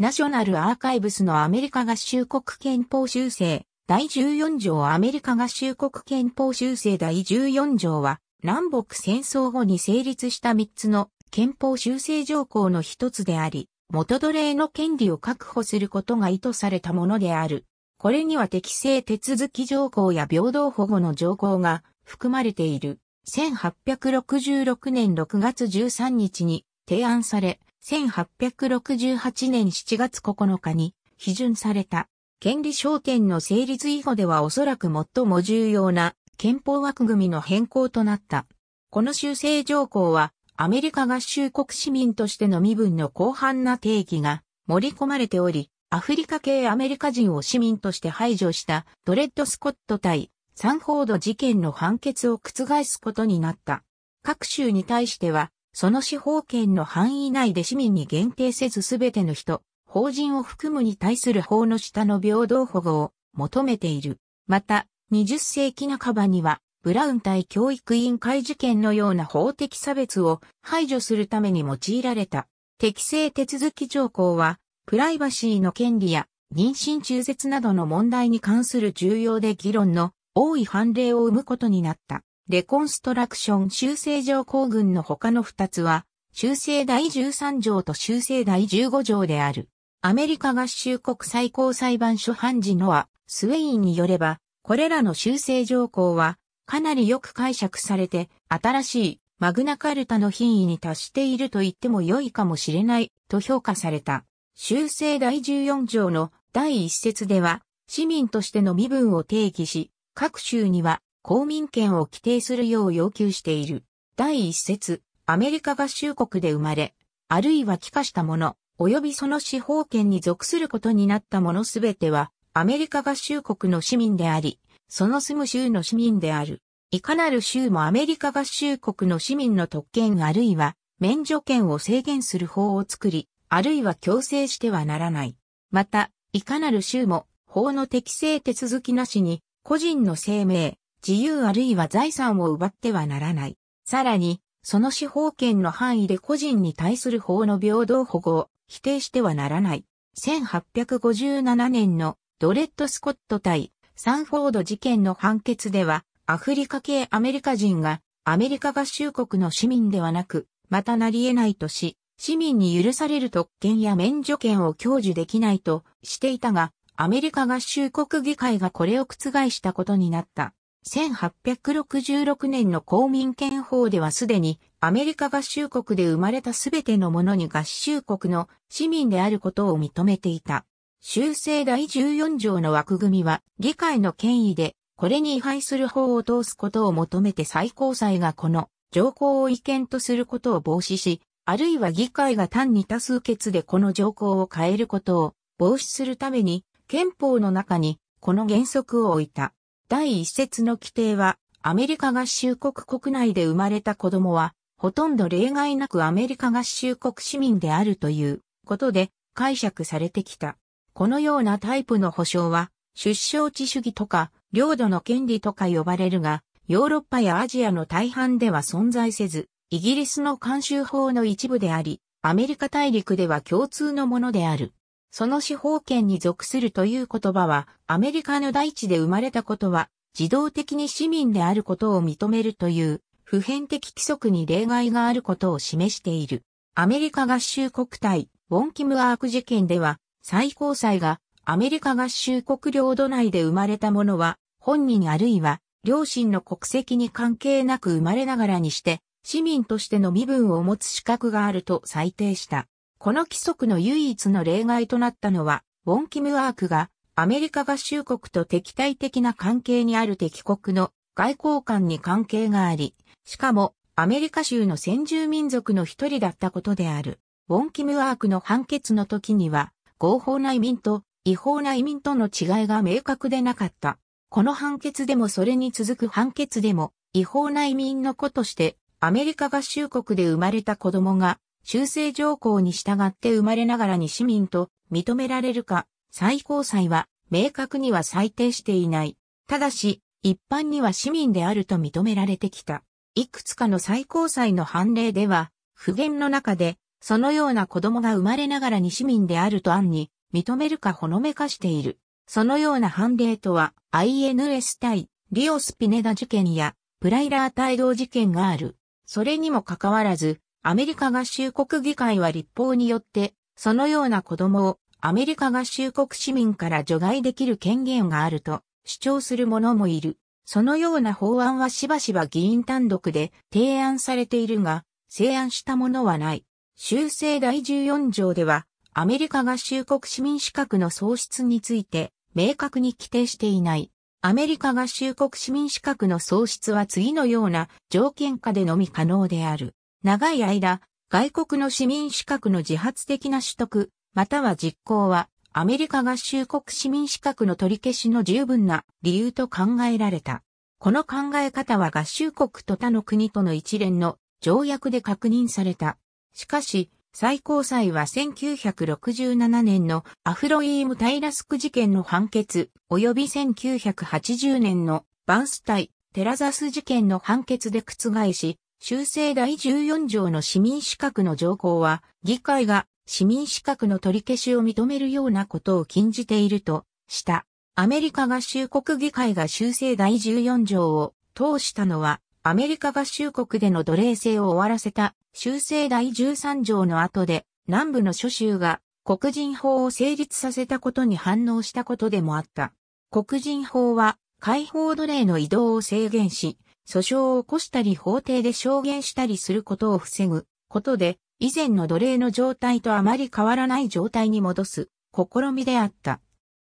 ナショナルアーカイブスのアメリカ合衆国憲法修正第14条アメリカ合衆国憲法修正第14条は南北戦争後に成立した3つの憲法修正条項の一つであり、元奴隷の権利を確保することが意図されたものである。これには適正手続き条項や平等保護の条項が含まれている。1866年6月13日に提案され、1868年7月9日に批准された。権利証券の成立以後ではおそらく最も重要な憲法枠組みの変更となった。この修正条項はアメリカ合衆国市民としての身分の広範な定義が盛り込まれており、アフリカ系アメリカ人を市民として排除したドレッド・スコット対サンフォード事件の判決を覆すことになった。各州に対してはその司法権の範囲内で市民に限定せずすべての人、法人を含むに対する法の下の平等保護を求めている。また、20世紀半ばには、ブラウン対教育委員会事件のような法的差別を排除するために用いられた。適正手続き条項は、プライバシーの権利や妊娠中絶などの問題に関する重要で議論の多い判例を生むことになった。レコンストラクション修正条項群の他の2つは、修正第13条と修正第15条である。アメリカ合衆国最高裁判所判事のア・スウェインによれば、これらの修正条項は、かなりよく解釈されて、新しいマグナカルタの品位に達していると言っても良いかもしれないと評価された。修正第14条の第1節では、市民としての身分を定義し、各州には公民権を規定するよう要求している。第一節、アメリカ合衆国で生まれ、あるいは帰化したもの、及びその司法権に属することになったものすべては、アメリカ合衆国の市民であり、その住む州の市民である。いかなる州もアメリカ合衆国の市民の特権あるいは免除権を制限する法を作り、あるいは強制してはならない。また、いかなる州も法の適正手続きなしに個人の生命、自由あるいは財産を奪ってはならない。さらに、その司法権の範囲で個人に対する法の平等保護を否定してはならない。1857年のドレッド・スコット対サンフォード事件の判決では、アフリカ系アメリカ人がアメリカ合衆国の市民ではなく、またなり得ないとし、市民に許される特権や免除権を享受できないとしていたが、アメリカ合衆国議会がこれを覆したことになった。1866年の公民権法ではすでにアメリカ合衆国で生まれたすべてのものに合衆国の市民であることを認めていた。修正第14条の枠組みは議会の権威で、これに違反する法を通すことを求めて最高裁がこの条項を違憲とすることを防止し、あるいは議会が単に多数決でこの条項を変えることを防止するために憲法の中にこの原則を置いた。第一節の規定は、アメリカ合衆国国内で生まれた子供は、ほとんど例外なくアメリカ合衆国市民であるということで解釈されてきた。このようなタイプの保障は、出生地主義とか、領土の権利とか呼ばれるが、ヨーロッパやアジアの大半では存在せず、イギリスの慣習法の一部であり、アメリカ大陸では共通のものである。その司法権に属するという言葉は、アメリカの大地で生まれたことは、自動的に市民であることを認めるという、普遍的規則に例外があることを示している。アメリカ合衆国対、ウォン・キム・アーク事件では、最高裁が、アメリカ合衆国領土内で生まれたものは、本人あるいは、両親の国籍に関係なく生まれながらにして、市民としての身分を持つ資格があると裁定した。この規則の唯一の例外となったのは、ウォン・キムワークがアメリカ合衆国と敵対的な関係にある敵国の外交官に関係があり、しかもアメリカ州の先住民族の一人だったことである。ウォン・キムワークの判決の時には、合法な移民と違法な移民との違いが明確でなかった。この判決でもそれに続く判決でも、違法な移民の子として、アメリカ合衆国で生まれた子供が修正条項に従って生まれながらに市民と認められるか、最高裁は明確には裁定していない。ただし、一般には市民であると認められてきた。いくつかの最高裁の判例では、不言の中で、そのような子供が生まれながらに市民であると案に認めるかほのめかしている。そのような判例とは、INS 対リオスピネダ事件や、プライラー帯同事件がある。それにもかかわらず、アメリカ合衆国議会は立法によって、そのような子供をアメリカ合衆国市民から除外できる権限があると主張する者もいる。そのような法案はしばしば議員単独で提案されているが、成案したものはない。修正第14条では、アメリカ合衆国市民資格の喪失について、明確に規定していない。アメリカ合衆国市民資格の喪失は次のような条件下でのみ可能である。長い間、外国の市民資格の自発的な取得、または実行は、アメリカ合衆国市民資格の取り消しの十分な理由と考えられた。この考え方は合衆国と他の国との一連の条約で確認された。しかし、最高裁は1967年のアフロイーム・タイラスク事件の判決、及び1980年のバンスタイ・テラザス事件の判決で覆し、修正第14条の市民資格の条項は、議会が市民資格の取り消しを認めるようなことを禁じているとした。アメリカ合衆国議会が修正第14条を通したのは、アメリカ合衆国での奴隷制を終わらせた修正第13条の後で、南部の諸州が黒人法を成立させたことに反応したことでもあった。黒人法は解放奴隷の移動を制限し、訴訟を起こしたり法廷で証言したりすることを防ぐことで、以前の奴隷の状態とあまり変わらない状態に戻す試みであった。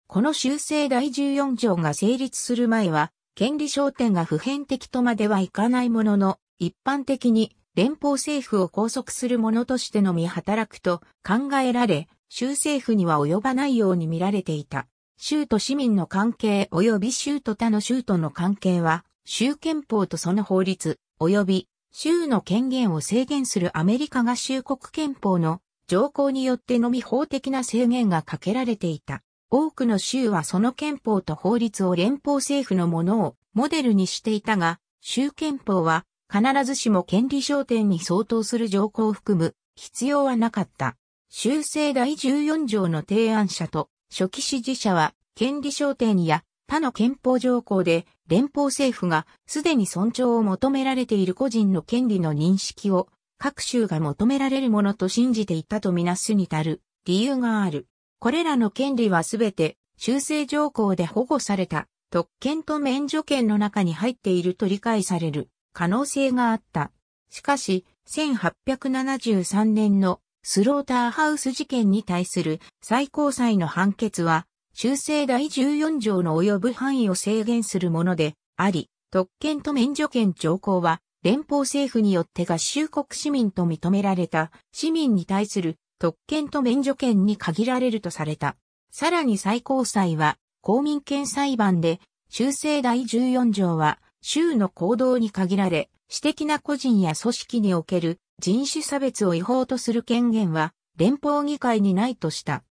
この修正第14条が成立する前は、権利焦点が普遍的とまではいかないものの、一般的に連邦政府を拘束するものとしてのみ働くと考えられ、州政府には及ばないように見られていた。州と市民の関係及び州と他の州との関係は、州憲法とその法律、及び州の権限を制限するアメリカ合衆国憲法の条項によってのみ法的な制限がかけられていた。多くの州はその憲法と法律を連邦政府のものをモデルにしていたが、州憲法は必ずしも権利焦点に相当する条項を含む必要はなかった。修正第14条の提案者と初期支持者は権利焦点や他の憲法条項で連邦政府がすでに尊重を求められている個人の権利の認識を各州が求められるものと信じていたとみなすに足る理由がある。これらの権利はすべて修正条項で保護された特権と免除権の中に入っていると理解される可能性があった。しかし、1873年のスローターハウス事件に対する最高裁の判決は修正第14条の及ぶ範囲を制限するものであり、特権と免除権条項は、連邦政府によって合衆国市民と認められた市民に対する特権と免除権に限られるとされた。さらに最高裁は公民権裁判で修正第14条は州の行動に限られ私的な個人や組織における人種差別を違法とする権限は連邦議会にないとした。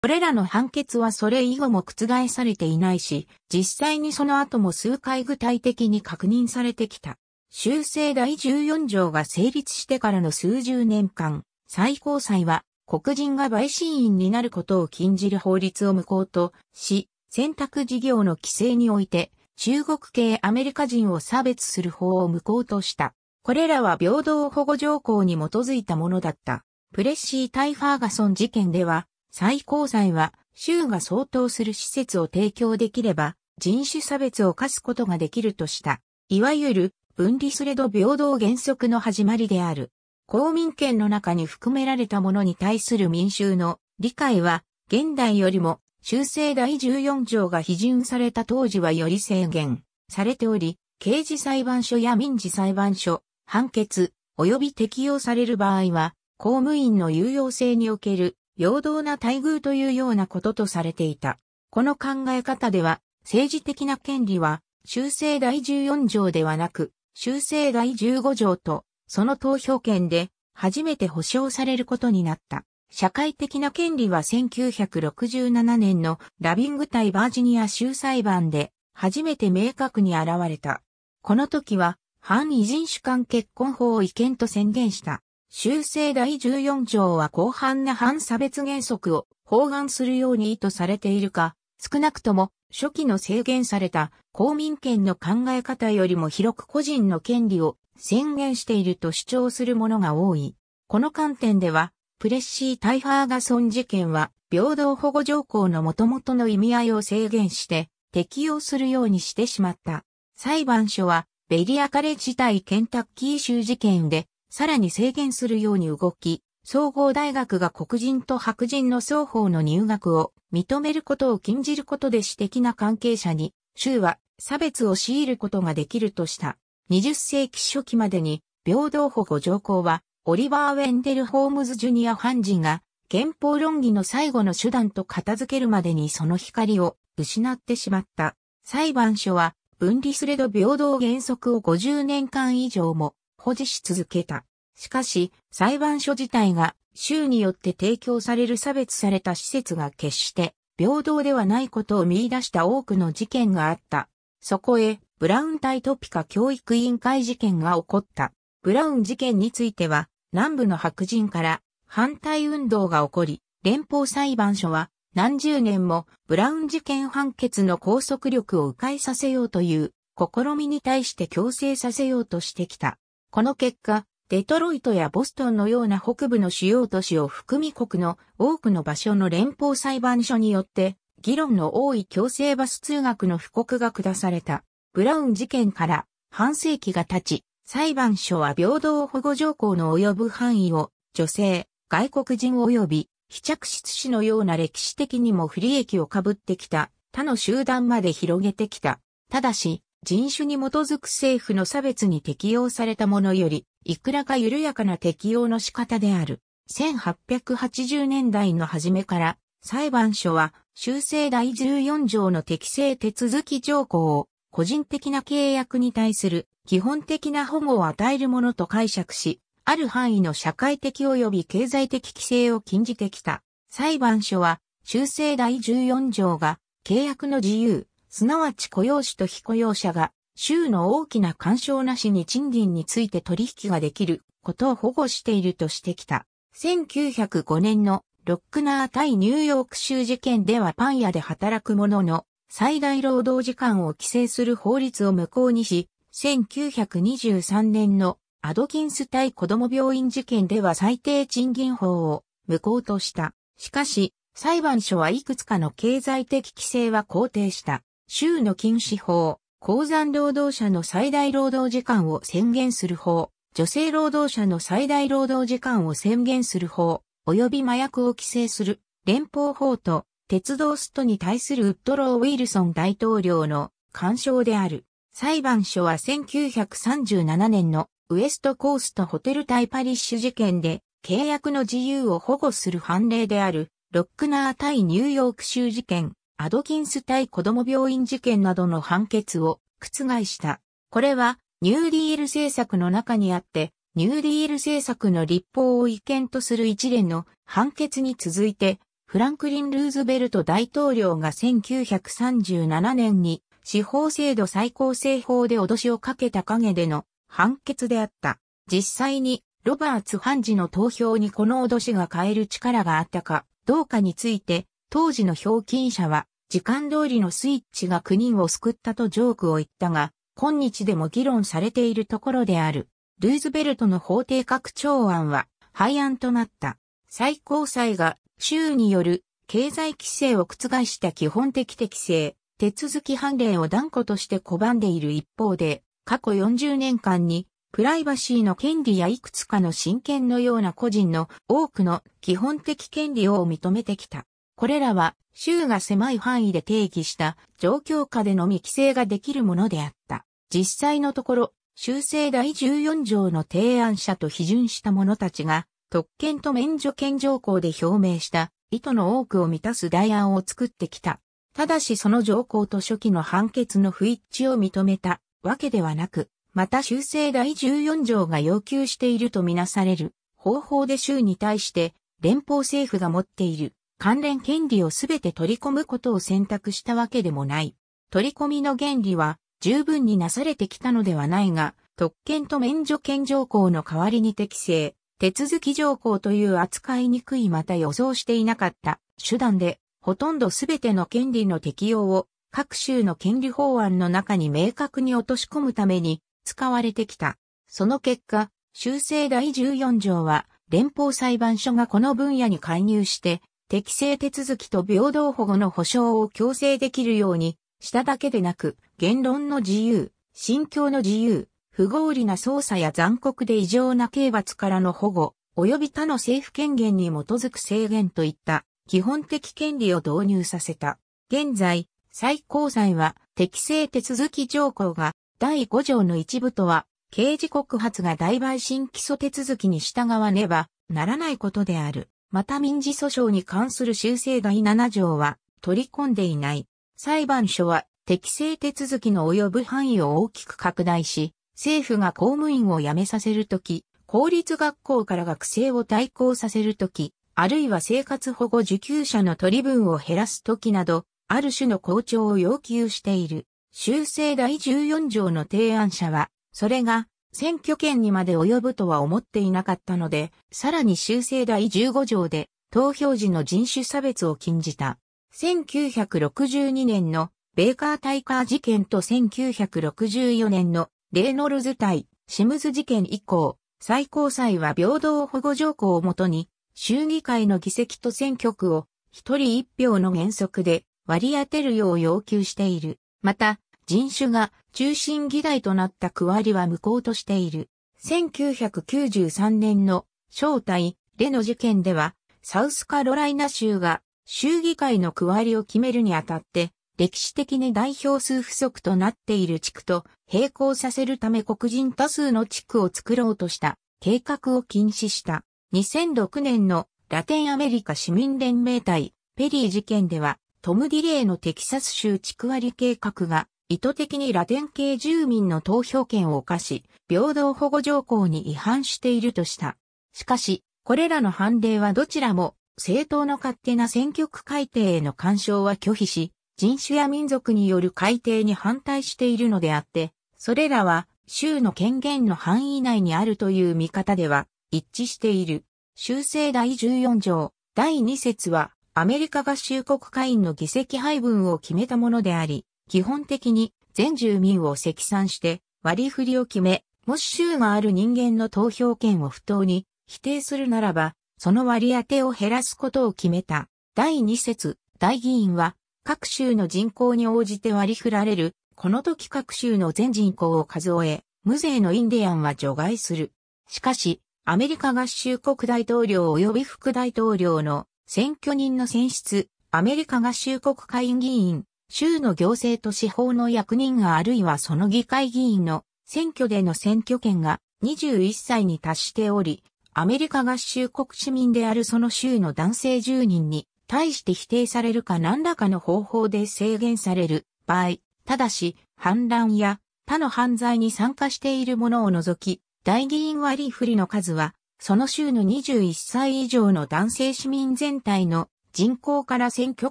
これらの判決はそれ以後も覆されていないし、実際にその後も数回具体的に確認されてきた。修正第14条が成立してからの数十年間、最高裁は黒人が陪審員になることを禁じる法律を無効とし、選択事業の規制において、中国系アメリカ人を差別する法を無効とした。これらは平等保護条項に基づいたものだった。プレッシー・タイ・ファーガソン事件では、最高裁は、州が相当する施設を提供できれば、人種差別を課すことができるとした。いわゆる、分離スレド平等原則の始まりである。公民権の中に含められたものに対する民衆の理解は、現代よりも、修正第14条が批准された当時はより制限されており、刑事裁判所や民事裁判所、判決、及び適用される場合は、公務員の有用性における平等な待遇というようなこととされていた。この考え方では、政治的な権利は、修正第14条ではなく、修正第15条と、その投票権で、初めて保障されることになった。社会的な権利は1967年のラビング対バージニア州裁判で初めて明確に現れた。この時は反異人種間結婚法を違憲と宣言した。修正第14条は広範な反差別原則を包含するように意図されているか、少なくとも初期の制限された公民権の考え方よりも広く個人の権利を宣言していると主張するものが多い。この観点では、プレッシー・タイハーガソン事件は、平等保護条項の元々の意味合いを制限して、適用するようにしてしまった。裁判所は、ベリアカレ自体ケンタッキー州事件で、さらに制限するように動き、総合大学が黒人と白人の双方の入学を認めることを禁じることで私的な関係者に、州は差別を強いることができるとした。20世紀初期までに、平等保護条項は、オリバー・ウェンデル・ホームズ・ジュニア・ハンジが、憲法論議の最後の手段と片付けるまでにその光を失ってしまった。裁判所は、分離すれど平等原則を50年間以上も保持し続けた。しかし、裁判所自体が州によって提供される差別された施設が決して平等ではないことを見出した多くの事件があった。そこへ、ブラウン対トピカ教育委員会事件が起こった。ブラウン事件については、南部の白人から反対運動が起こり、連邦裁判所は何十年もブラウン事件判決の拘束力を迂回させようという試みに対して強制させようとしてきた。この結果、デトロイトやボストンのような北部の主要都市を含み国の多くの場所の連邦裁判所によって、議論の多い強制バス通学の布告が下された。ブラウン事件から半世紀が経ち、裁判所は平等保護条項の及ぶ範囲を女性、外国人及び非着室死のような歴史的にも不利益をかぶってきた他の集団まで広げてきた。ただし、人種に基づく政府の差別に適用されたものより、いくらか緩やかな適用の仕方である。1880年代の初めから、裁判所は、修正第14条の適正手続き条項を、個人的な契約に対する基本的な保護を与えるものと解釈し、ある範囲の社会的及び経済的規制を禁じてきた。裁判所は、修正第14条が、契約の自由、すなわち雇用主と非雇用者が、州の大きな干渉なしに賃金について取引ができることを保護しているとしてきた。1905年のロックナー対ニューヨーク州事件ではパン屋で働く者の最大労働時間を規制する法律を無効にし、1923年のアドキンス対子供病院事件では最低賃金法を無効とした。しかし、裁判所はいくつかの経済的規制は肯定した。州の禁止法、鉱山労働者の最大労働時間を宣言する法、女性労働者の最大労働時間を宣言する法、及び麻薬を規制する連邦法と鉄道ストに対するウッドロー・ウィルソン大統領の干渉である。裁判所は1937年のウエストコーストホテルタイパリッシュ事件で契約の自由を保護する判例であるロックナー対ニューヨーク州事件アドキンス対子供病院事件などの判決を覆した。これは、ニューディール政策の中にあって、ニューディール政策の立法を違憲とする一連の判決に続いて、フランクリン・ルーズベルト大統領が1937年に司法制度最高制法で脅しをかけた陰での判決であった。実際にロバーツ判事の投票にこの脅しが変える力があったかどうかについて当時の表金者は、時間通りのスイッチが9人を救ったとジョークを言ったが、今日でも議論されているところである。ルーズベルトの法定拡張案は廃案となった。最高裁が州による経済規制を覆した基本的適正、手続き判例を断固として拒んでいる一方で、過去40年間にプライバシーの権利やいくつかの親権のような個人の多くの基本的権利を認めてきた。これらは州が狭い範囲で定義した状況下でのみ規制ができるものであった。実際のところ、修正第14条の提案者と批准した者たちが、特権と免除権条項で表明した意図の多くを満たす代案を作ってきた。ただしその条項と初期の判決の不一致を認めたわけではなく、また修正第14条が要求しているとみなされる方法で州に対して連邦政府が持っている関連権利をすべて取り込むことを選択したわけでもない。取り込みの原理は十分になされてきたのではないが、特権と免除権条項の代わりに適正、手続き条項という扱いにくいまた予想していなかった手段で、ほとんどすべての権利の適用を各州の権利法案の中に明確に落とし込むために使われてきた。その結果、修正第14条は連邦裁判所がこの分野に介入して適正手続きと平等保護の保障を強制できるようにしただけでなく、言論の自由、信教の自由、不合理な捜査や残酷で異常な刑罰からの保護、及び他の政府権限に基づく制限といった基本的権利を導入させた。現在、最高裁は適正手続き条項が第5条の一部とは刑事告発が大陪審起訴手続きに従わねばならないことである。また民事訴訟に関する修正第7条は取り込んでいない。裁判所は適正手続きの及ぶ範囲を大きく拡大し、政府が公務員を辞めさせるとき、公立学校から学生を対抗させるとき、あるいは生活保護受給者の取り分を減らすときなど、ある種の校長を要求している。修正第14条の提案者は、それが選挙権にまで及ぶとは思っていなかったので、さらに修正第15条で投票時の人種差別を禁じた。1962年のベーカー・タイカー事件と1964年のレイノルズ対シムズ事件以降、最高裁は平等保護条項をもとに、衆議会の議席と選挙区を一人一票の原則で割り当てるよう要求している。また、人種が中心議題となった区割りは無効としている。1993年の正体、レの事件では、サウスカロライナ州が州議会の区割りを決めるにあたって、歴史的に代表数不足となっている地区と並行させるため黒人多数の地区を作ろうとした計画を禁止した。2006年のラテンアメリカ市民連盟隊ペリー事件ではトム・ディレイのテキサス州地区割り計画が意図的にラテン系住民の投票権を犯し、平等保護条項に違反しているとした。しかし、これらの判例はどちらも政党の勝手な選挙区改定への干渉は拒否し、人種や民族による改定に反対しているのであって、それらは州の権限の範囲内にあるという見方では一致している。修正第14条第2節はアメリカ合衆国会員の議席配分を決めたものであり、基本的に全住民を積算して割り振りを決め、もし州がある人間の投票権を不当に否定するならば、その割り当てを減らすことを決めた。第二節、大議員は各州の人口に応じて割り振られる。この時各州の全人口を数え、無税のインディアンは除外する。しかし、アメリカ合衆国大統領及び副大統領の選挙人の選出、アメリカ合衆国会議員、州の行政と司法の役人があるいはその議会議員の選挙での選挙権が21歳に達しており、アメリカ合衆国市民であるその州の男性住人に対して否定されるか何らかの方法で制限される場合、ただし、反乱や他の犯罪に参加している者を除き、大議員割り振りの数は、その州の21歳以上の男性市民全体の人口から選挙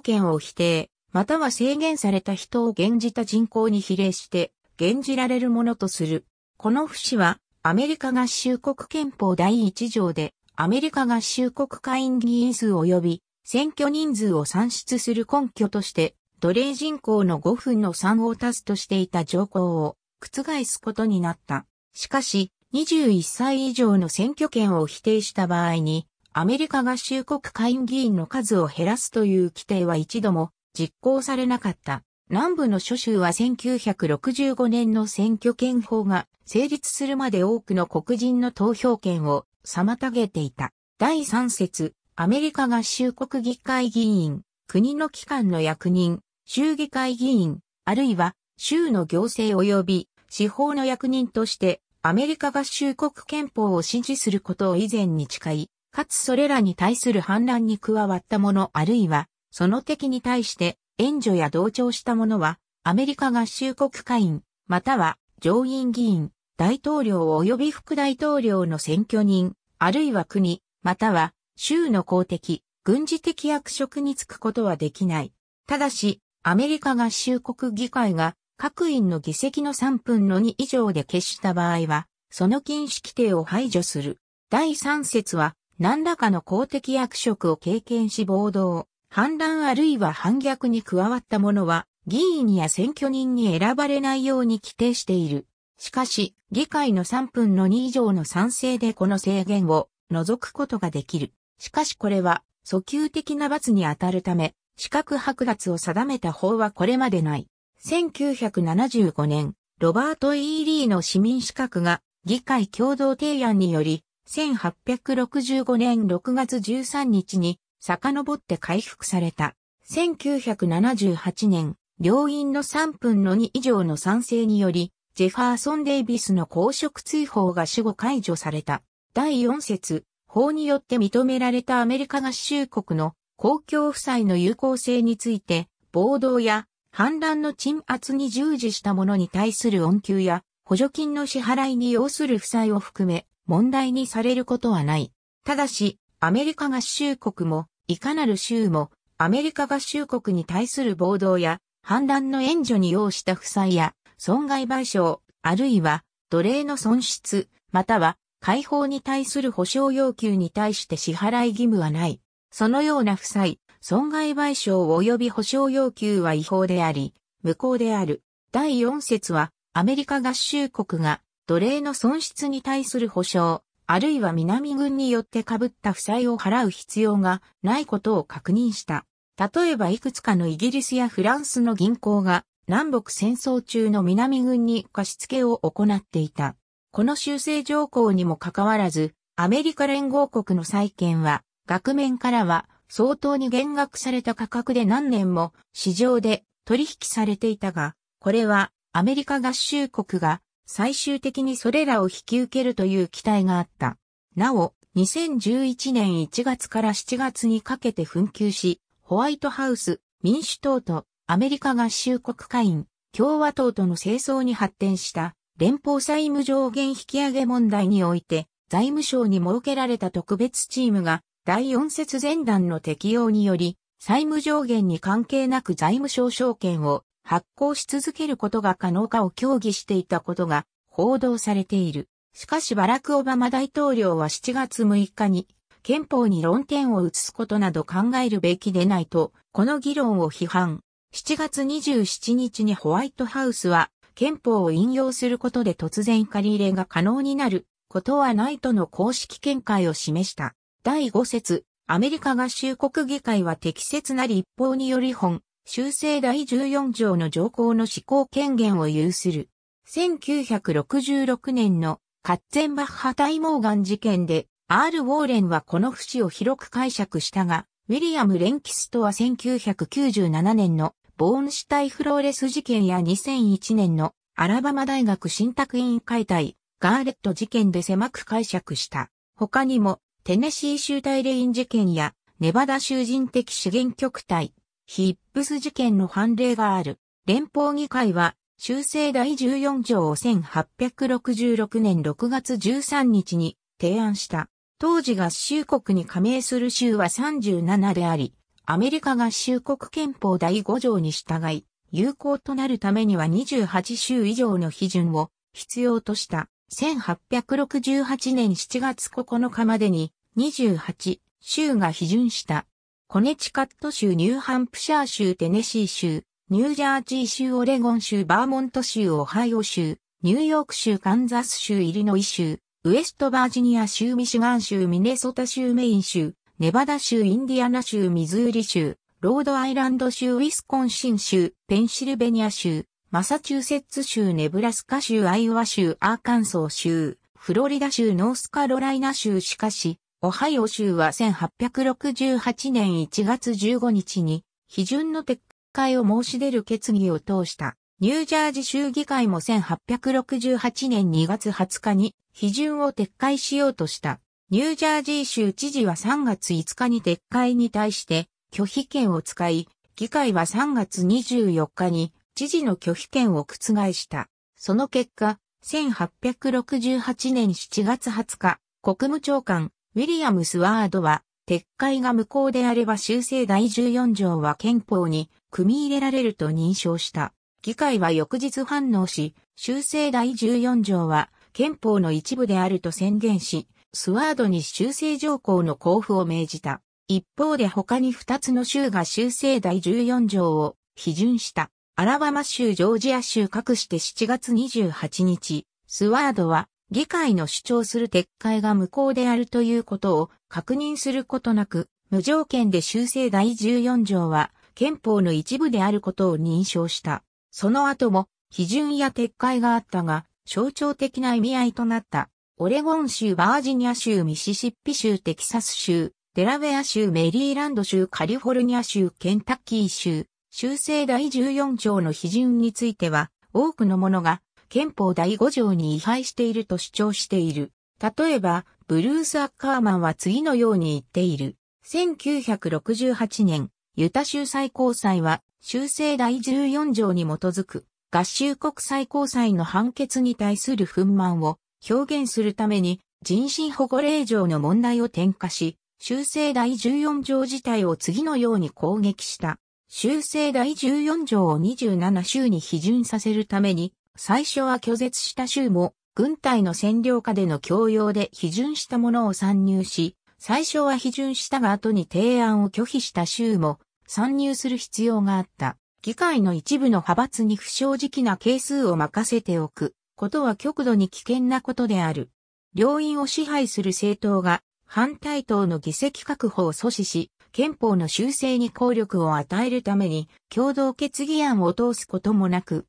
権を否定、または制限された人を減じた人口に比例して、減じられるものとする。この節は、アメリカ合衆国憲法第一条で、アメリカ合衆国会員議員数及び選挙人数を算出する根拠として、奴隷人口の5分の3を足すとしていた条項を覆すことになった。しかし、21歳以上の選挙権を否定した場合に、アメリカ合衆国会員議員の数を減らすという規定は一度も実行されなかった。南部の諸州は1965年の選挙権法が成立するまで多くの黒人の投票権を妨げていた。第3節、アメリカ合衆国議会議員、国の機関の役人、州議会議員、あるいは州の行政及び司法の役人としてアメリカ合衆国憲法を支持することを以前に誓い、かつそれらに対する反乱に加わった者あるいはその敵に対して援助や同調した者は、アメリカ合衆国会員、または上院議員、大統領及び副大統領の選挙人、あるいは国、または州の公的、軍事的役職に就くことはできない。ただし、アメリカ合衆国議会が各院の議席の3分の2以上で決した場合は、その禁止規定を排除する。第3節は、何らかの公的役職を経験し暴動、反乱あるいは反逆に加わった者は、議員や選挙人に選ばれないように規定している。しかし、議会の3分の2以上の賛成でこの制限を除くことができる。しかしこれは、訴求的な罰に当たるため、資格剥奪を定めた法はこれまでない。1975年、ロバート・イーリーの市民資格が議会共同提案により、1865年6月13日に遡って回復された。1978年、病院の3分の2以上の賛成により、ジェファーソン・デイビスの公職追放が死後解除された。第4節、法によって認められたアメリカ合衆国の公共負債の有効性について、暴動や反乱の鎮圧に従事した者に対する恩給や補助金の支払いに要する負債を含め問題にされることはない。ただし、アメリカ合衆国も、いかなる州も、アメリカ合衆国に対する暴動や、反乱の援助に要した負債や、損害賠償、あるいは、奴隷の損失、または、解放に対する保障要求に対して支払い義務はない。そのような負債、損害賠償及び保障要求は違法であり、無効である。第4節は、アメリカ合衆国が奴隷の損失に対する保障、あるいは南軍によって被った負債を払う必要がないことを確認した。例えばいくつかのイギリスやフランスの銀行が南北戦争中の南軍に貸付を行っていた。この修正条項にもかかわらず、アメリカ連合国の債券は、額面からは相当に減額された価格で何年も市場で取引されていたが、これはアメリカ合衆国が最終的にそれらを引き受けるという期待があった。なお、2011年1月から7月にかけて紛糾し、ホワイトハウス、民主党とアメリカ合衆国会員、共和党との清掃に発展した連邦債務上限引き上げ問題において、財務省に設けられた特別チームが第4節前段の適用により、債務上限に関係なく財務省証券を発行し続けることが可能かを協議していたことが報道されている。しかしバラク・オバマ大統領は7月6日に憲法に論点を移すことなど考えるべきでないと、この議論を批判。7月27日にホワイトハウスは憲法を引用することで突然借り入れが可能になることはないとの公式見解を示した。第5節、アメリカ合衆国議会は適切な立法により本修正第14条の条項の施行権限を有する。1966年のカッツェンバッハ対モーガン事件で、R. ウォーレンはこの節を広く解釈したが、ウィリアム・レンキストは1997年のボーンシュタイフローレス事件や2001年のアラバマ大学信託委員会対ガーレット事件で狭く解釈した。他にもテネシー州大レイン事件やネバダ州人的資源局対ヒップス事件の判例がある。連邦議会は、修正第14条を1866年6月13日に提案した。当時合衆国に加盟する州は37であり、アメリカ合衆国憲法第5条に従い、有効となるためには28州以上の批准を必要とした。1868年7月9日までに28州が批准した。コネチカット州、ニューハンプシャー州、テネシー州、ニュージャージー州、オレゴン州、バーモント州、オハイオ州、ニューヨーク州、カンザス州、イリノイ州、ウエストバージニア州、ミシガン州、ミネソタ州、メイン州、ネバダ州、インディアナ州、ミズーリ州、ロードアイランド州、ウィスコンシン州、ペンシルベニア州、マサチューセッツ州、ネブラスカ州、アイオワ州、アーカンソー州、フロリダ州、ノースカロライナ州しかし、オハイオ州は1868年1月15日に、批准の撤回を申し出る決議を通した。ニュージャージ州議会も1868年2月20日に批准を撤回しようとした。ニュージャージー州知事は3月5日に撤回に対して拒否権を使い、議会は3月24日に知事の拒否権を覆した。その結果、1868年7月20日、国務長官、ウィリアムスワードは、撤回が無効であれば修正第14条は憲法に組み入れられると認証した。議会は翌日反応し、修正第14条は憲法の一部であると宣言し、スワードに修正条項の交付を命じた。一方で他に2つの州が修正第14条を批准した。アラバマ州ジョージア州各して7月28日、スワードは議会の主張する撤回が無効であるということを確認することなく、無条件で修正第14条は憲法の一部であることを認証した。その後も、批准や撤回があったが、象徴的な意味合いとなった。オレゴン州、バージニア州、ミシシッピ州、テキサス州、デラウェア州、メリーランド州、カリフォルニア州、ケンタッキー州、修正第14条の批准については、多くの者が憲法第5条に違反していると主張している。例えば、ブルース・アッカーマンは次のように言っている。1968年、ユタ州最高裁は、修正第14条に基づく、合衆国最高裁の判決に対する憤懣を表現するために、人身保護令状の問題を転嫁し、修正第14条自体を次のように攻撃した。修正第14条を27州に批准させるために、最初は拒絶した州も、軍隊の占領下での強要で批准したものを参入し、最初は批准したが後に提案を拒否した州も参入する必要があった。議会の一部の派閥に不正直な係数を任せておくことは極度に危険なことである。両院を支配する政党が反対党の議席確保を阻止し、憲法の修正に効力を与えるために共同決議案を通すこともなく、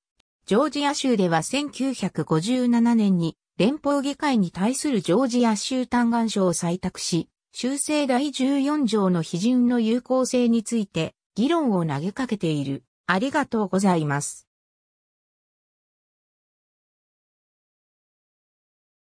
ジョージア州では1957年に連邦議会に対するジョージア州嘆願書を採択し、修正第14条の批准の有効性について議論を投げかけている。ありがとうございます。